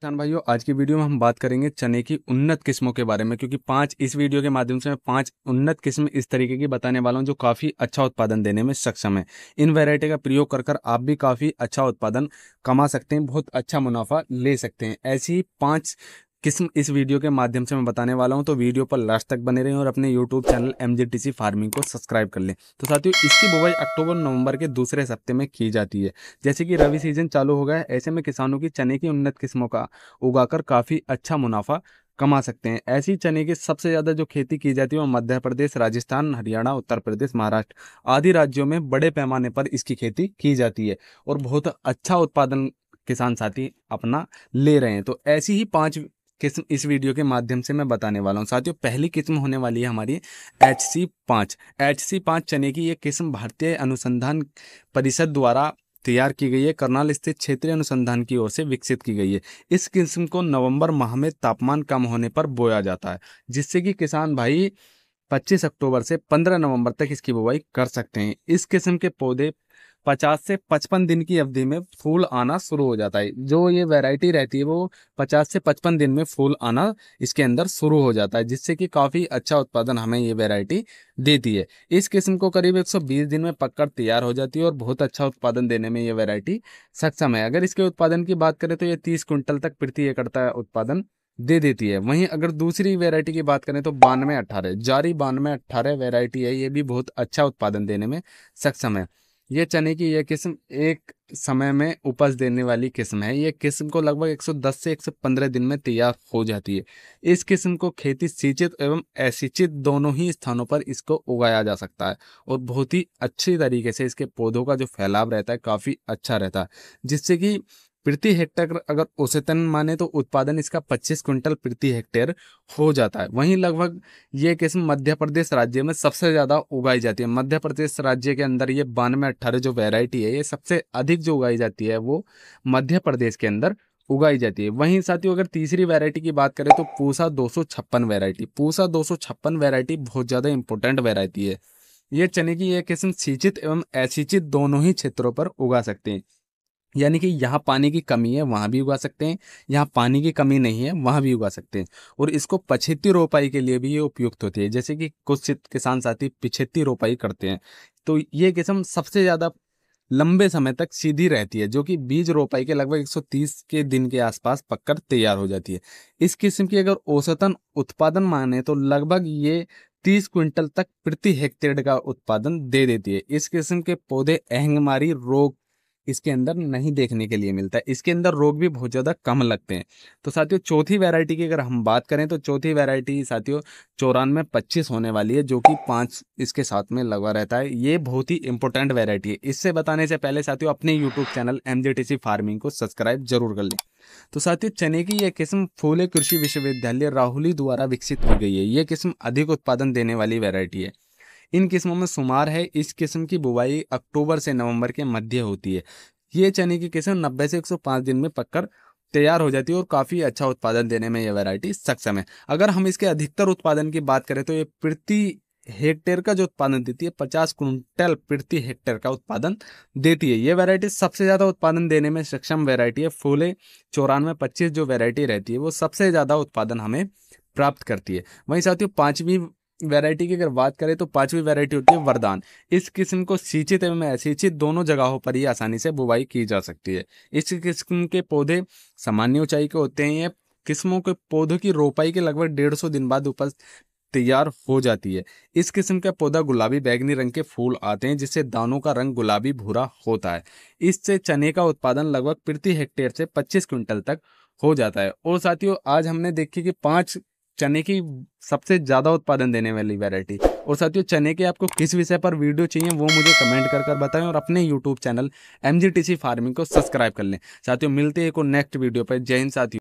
किसान भाइयों आज की वीडियो में हम बात करेंगे चने की उन्नत किस्मों के बारे में क्योंकि पांच इस वीडियो के माध्यम से मैं पांच उन्नत किस्म इस तरीके की बताने वाला हूं जो काफ़ी अच्छा उत्पादन देने में सक्षम है इन वैरायटी का प्रयोग कर कर आप भी काफ़ी अच्छा उत्पादन कमा सकते हैं बहुत अच्छा मुनाफा ले सकते हैं ऐसी ही पाँच किस इस वीडियो के माध्यम से मैं बताने वाला हूं तो वीडियो पर लास्ट तक बने रहें और अपने यूट्यूब चैनल एम फार्मिंग को सब्सक्राइब कर लें तो साथियों इसकी बुवाई अक्टूबर नवंबर के दूसरे हफ्ते में की जाती है जैसे कि रवि सीजन चालू हो गया है ऐसे में किसानों की चने की उन्नत किस्मों का उगाकर काफ़ी अच्छा मुनाफा कमा सकते हैं ऐसी चने की सबसे ज़्यादा जो खेती की जाती है वो मध्य प्रदेश राजस्थान हरियाणा उत्तर प्रदेश महाराष्ट्र आदि राज्यों में बड़े पैमाने पर इसकी खेती की जाती है और बहुत अच्छा उत्पादन किसान साथी अपना ले रहे हैं तो ऐसी ही पांच किस्म इस वीडियो के माध्यम से मैं बताने वाला हूँ साथियों पहली किस्म होने वाली है हमारी एच सी पाँच एच सी पाँच चने की ये किस्म भारतीय अनुसंधान परिषद द्वारा तैयार की गई है करनाल स्थित क्षेत्रीय अनुसंधान की ओर से विकसित की गई है इस किस्म को नवंबर माह में तापमान कम होने पर बोया जाता है जिससे कि किसान भाई 25 अक्टूबर से 15 नवंबर तक इसकी बुवाई कर सकते हैं इस किस्म के पौधे 50 से 55 दिन की अवधि में फूल आना शुरू हो जाता है जो ये वैरायटी रहती है वो 50 से 55 दिन में फूल आना इसके अंदर शुरू हो जाता है जिससे कि काफ़ी अच्छा उत्पादन हमें ये वैरायटी देती है इस किस्म को करीब 120 दिन में पककर तैयार हो जाती है और बहुत अच्छा उत्पादन देने में ये वेरायटी सक्षम है अगर इसके उत्पादन की बात करें तो ये तीस क्विंटल तक प्रति एकड़ का उत्पादन दे देती है वहीं अगर दूसरी वेरायटी की बात करें तो बानवे अट्ठारह जारी बानवे अट्ठारह वेरायटी है ये भी बहुत अच्छा उत्पादन देने में सक्षम है ये चने की यह किस्म एक समय में उपज देने वाली किस्म है ये किस्म को लगभग 110 से 115 दिन में तैयार हो जाती है इस किस्म को खेती सिंचित एवं असिंचित दोनों ही स्थानों पर इसको उगाया जा सकता है और बहुत ही अच्छी तरीके से इसके पौधों का जो फैलाव रहता है काफ़ी अच्छा रहता है जिससे कि प्रति हेक्टेयर अगर औसतन माने तो उत्पादन इसका 25 क्विंटल प्रति हेक्टेयर हो जाता है वहीं लगभग ये किस्म मध्य प्रदेश राज्य में सबसे ज़्यादा उगाई जाती है मध्य प्रदेश राज्य के अंदर ये बानवे अट्ठारह जो वेराइटी है ये सबसे अधिक जो उगाई जाती है वो मध्य प्रदेश के अंदर उगाई जाती है वहीं साथियों अगर तीसरी वैरायटी की बात करें तो पूसा दो सौ छप्पन वैरायटी पूसा दो सौ छप्पन वैरायटी बहुत ज़्यादा इंपॉर्टेंट वैरायटी है ये चने की ये किस्म सिंचित एवं असिंचित दोनों ही क्षेत्रों पर उगा सकते हैं यानी कि यहाँ पानी की कमी है वहाँ भी उगा सकते हैं यहाँ पानी की कमी नहीं है वहाँ भी उगा सकते हैं और इसको पछेती रोपाई के लिए भी ये उपयुक्त होती है जैसे कि कुछ किसान साथी पिछेती रोपाई करते हैं तो ये किस्म सबसे ज़्यादा लंबे समय तक सीधी रहती है जो कि बीज रोपाई के लगभग 130 के दिन के आसपास पककर तैयार हो जाती है इस किस्म की अगर औसतन उत्पादन माने तो लगभग ये 30 क्विंटल तक प्रति हेक्टेयर का उत्पादन दे देती है इस किस्म के पौधे अहंगमारी रोग इसके अंदर नहीं देखने के लिए मिलता है इसके अंदर रोग भी बहुत ज़्यादा कम लगते हैं तो साथियों चौथी वैरायटी की अगर हम बात करें तो चौथी वैरायटी साथियों चौरानवे पच्चीस होने वाली है जो कि पाँच इसके साथ में लगा रहता है ये बहुत ही इंपॉर्टेंट वैरायटी है इससे बताने से पहले साथियों अपने यूट्यूब चैनल एम फार्मिंग को सब्सक्राइब जरूर कर लें तो साथियों चने की यह किस्म फूले कृषि विश्वविद्यालय राहुली द्वारा विकसित की गई है यह किस्म अधिक उत्पादन देने वाली वैरायटी है इन किस्मों में शुमार है इस किस्म की बुवाई अक्टूबर से नवंबर के मध्य होती है ये चने की किस्म नब्बे से 105 दिन में पककर तैयार हो जाती है और काफ़ी अच्छा उत्पादन देने में यह वैरायटी सक्षम है अगर हम इसके अधिकतर उत्पादन की बात करें तो ये प्रति हेक्टेयर का जो उत्पादन देती है पचास क्विंटल प्रति हेक्टेयर का उत्पादन देती है ये वैरायटी सबसे ज़्यादा उत्पादन देने में सक्षम वैरायटी है फूले चौरानवे पच्चीस जो वैरायटी रहती है वो सबसे ज़्यादा उत्पादन हमें प्राप्त करती है वहीं साथियों पांचवी वैरायटी की अगर बात करें तो पांचवी वैरायटी होती है वरदान इस किस्म को सिंचित एवं असिंचित दोनों जगहों पर ही आसानी से बुवाई की जा सकती है इस किस्म के पौधे सामान्य ऊंचाई के होते हैं किस्मों के पौधों की रोपाई के लगभग डेढ़ सौ दिन बाद उपज तैयार हो जाती है इस किस्म का पौधा गुलाबी बैगनी रंग के फूल आते हैं जिससे दानों का रंग गुलाबी भूरा होता है इससे चने का उत्पादन लगभग प्रति हेक्टेयर से 25 क्विंटल तक हो जाता है और साथियों आज हमने देखी कि पांच चने की सबसे ज़्यादा उत्पादन देने वाली वैरायटी और साथियों चने के आपको किस विषय पर वीडियो चाहिए वो मुझे कमेंट कर कर बताएं और अपने यूट्यूब चैनल एम फार्मिंग को सब्सक्राइब कर लें साथियों मिलते हैं एक और नेक्स्ट वीडियो पर जय हिंद साथियों